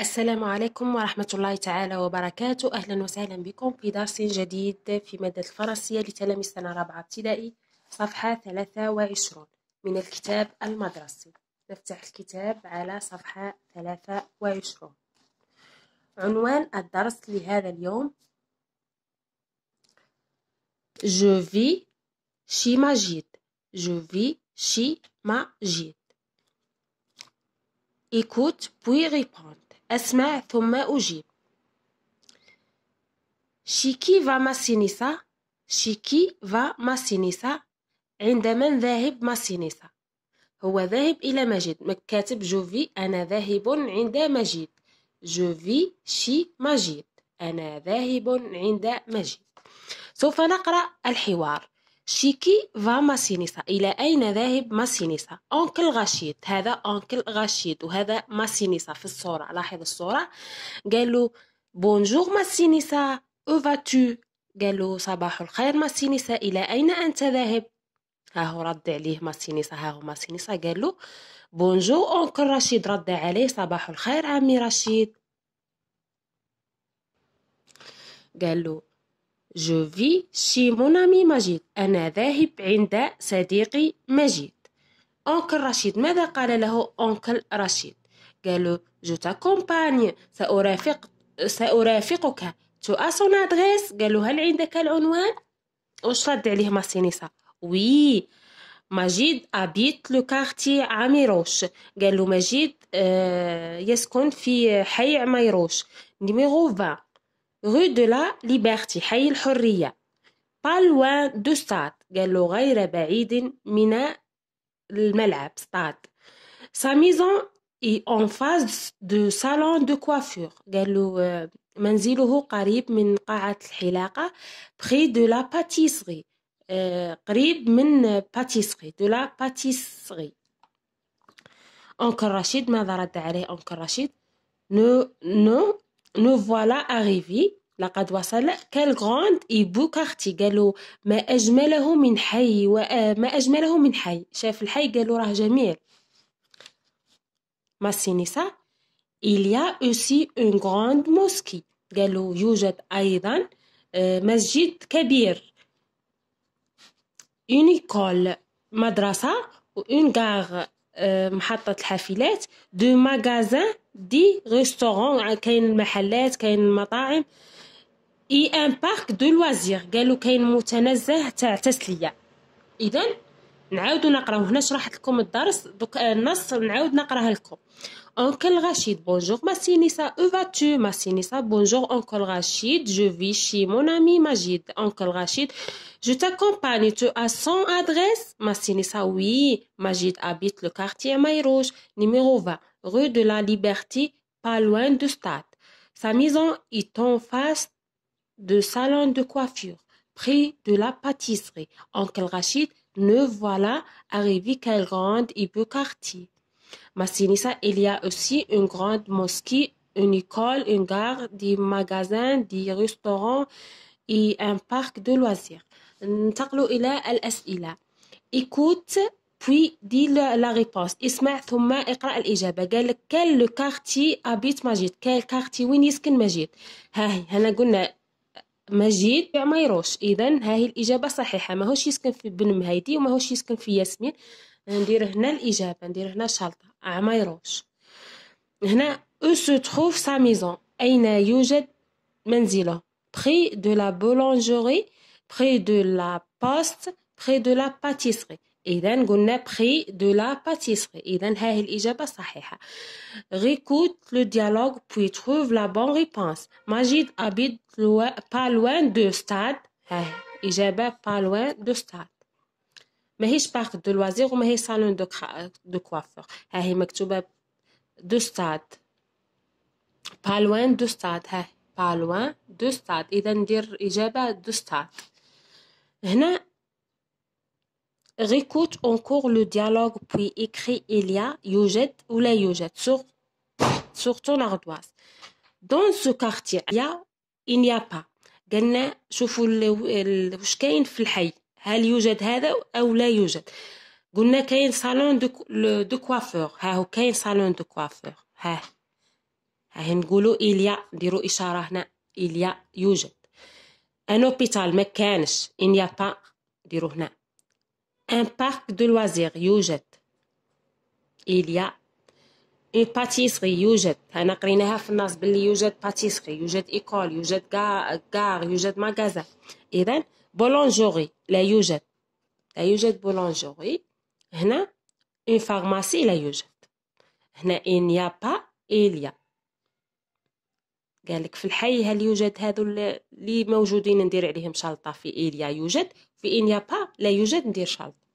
السلام عليكم ورحمة الله تعالى وبركاته أهلا وسهلا بكم في درس جديد في مادة الفرنسية لتلاميذ سنة رابعة ابتدائي صفحة 23 من الكتاب المدرسي نفتح الكتاب على صفحة 23 عنوان الدرس لهذا اليوم Je vis chez Majid Je vis chez Majid Écoute puis répondre أسمع ثم أجيب شيكي فا ماسينيسا شيكي فا ماسينيسا عند من ذاهب ماسينيسا هو ذاهب إلى مجد مكاتب جوفي أنا ذاهب عند مجد جوفي شي مجد أنا ذاهب عند مجد سوف نقرأ الحوار شيكي فا ماسينيسا إلى أين ذاهب ماسينيسا أونكل غاشيت هذا أونكل غاشيت وهذا ماسينيسا في الصورة لاحظ الصورة قال له بونجور ماسينيسا أو فاتو قال له صباح الخير ماسينيسا إلى أين أنت ذاهب ها هو رد عليه ماسينيسا ها هو ماسينيسا قال له بونجور أونكل رشيد رد عليه صباح الخير عمي رشيد قال له Je vis chez mon ami مجيد. أنا ذاهب عند صديقي مجيد. أنكل رشيد ماذا قال له أنكل رشيد؟ قال له جو تاكومباني سأرافق سأرافقك تو أسون أدغيس قال له هل عندك العنوان؟ واش رد عليه ماسينيسا وي مجيد أبيت لو كارتي عميروش قال له مجيد euh, يسكن في حي عميروش نيميرو 20 rue de la Liberté, حي الحرية pas loin du stade قال له غير بعيد من الملعب stade sa maison est en face du salon de coiffure قال له منزله قريب من قاعة الحلاقة près de la pâtisserie قريب euh, من pâtisserie de la pâtisserie أنكل رشيد ماذا رد عليه أنكل Rachid? نو نو نو فوالا اريفي لقد وصل كال كالغوند إيبو كارتي قالوا ما أجمله من حي وما أجمله من حي شاف الحي قالوا راه جميل ما سينيسا il y a aussi une grande mosquée قالوا يوجد أيضا آه، مسجد كبير une école مدرسة و une gare آه، محطة الحافلات دو ماغازان دي ريستورون آه، كاين محلات كاين مطاعم اي ان بارك دو لوازير قالوا كاين متنزه تاع تسليه اذا نعاودو نقراو هنا شرحت لكم الدرس دوك آه، النص نعاود نقراه لكم Oncle Rachid, bonjour Massinissa, où vas-tu Massinissa, bonjour Oncle Rachid, je vis chez mon ami Majid. Oncle Rachid, je t'accompagne, tu as son adresse Massinissa, oui, Majid habite le quartier Maïrouge, numéro 20, rue de la Liberté, pas loin du stade. Sa maison est en face de salon de coiffure, près de la pâtisserie. Oncle Rachid, ne voilà arrivé quelle grande et beau quartier. Massinissa, il y a aussi une grande mosquée, une école, une gare, des magasins, des restaurants et un parc de loisirs. نتقلوا إلى الأسئلة. Écoute puis dis la réponse. اسمع ثم اقرأ الإجابة. قال لك كان لو كارتي أبيت مجيد. كان كارتي وين يسكن مجيد. ها هي هنا قلنا مجيد في عميروش. إذا ها هي الإجابة صحيحة. ماهوش يسكن في بن مهيدي وماهوش يسكن في ياسمين. On on ندير هنا الإجابة c'est هنا où se trouve près de la boulangerie près de la poste près de la pâtisserie إذا قلنا près de la pâtisserie إذا le dialogue puis trouve la bonne réponse Majid habite pas loin de stade pas loin de stade ماهيش بارك دو لوازير هي صالون دو, كرا... دو كوافور ها هي مكتوبه دو ستاد بالوان دو ستاد ها بالوان دو ستاد اذا ندير اجابه دو ستاد هنا ريكوت اونكور لو ديالوغ بوي écris il يوجد ولا يوجد سوغ la Yujet sur, sur ton ardoise. Dans ce quartier, il y قلنا شوفوا واش كاين في الحي هل يوجد هذا أو لا يوجد قلنا كاين صالون دو, دو كوافور ها هو كاين صالون دو كوافور ها ها هي نقولوا إليا نديروا إشارة هنا إليا يوجد ان اوبيتال ما كانش ان يا با ديروا هنا ان بارك دو لوازير يوجد إليا اي باتيسري يوجد انا قريناها في النص باللي يوجد باتيسري يوجد ايكول يوجد كار يوجد ماغازا اذا بولونجوري لا يوجد لا يوجد بولونجوري هنا اون فارماسي لا يوجد هنا ان يا با إليا قالك في الحي هل يوجد هذو اللي موجودين ندير عليهم شلطة في إليا يوجد في إن يا با لا يوجد ندير شلطة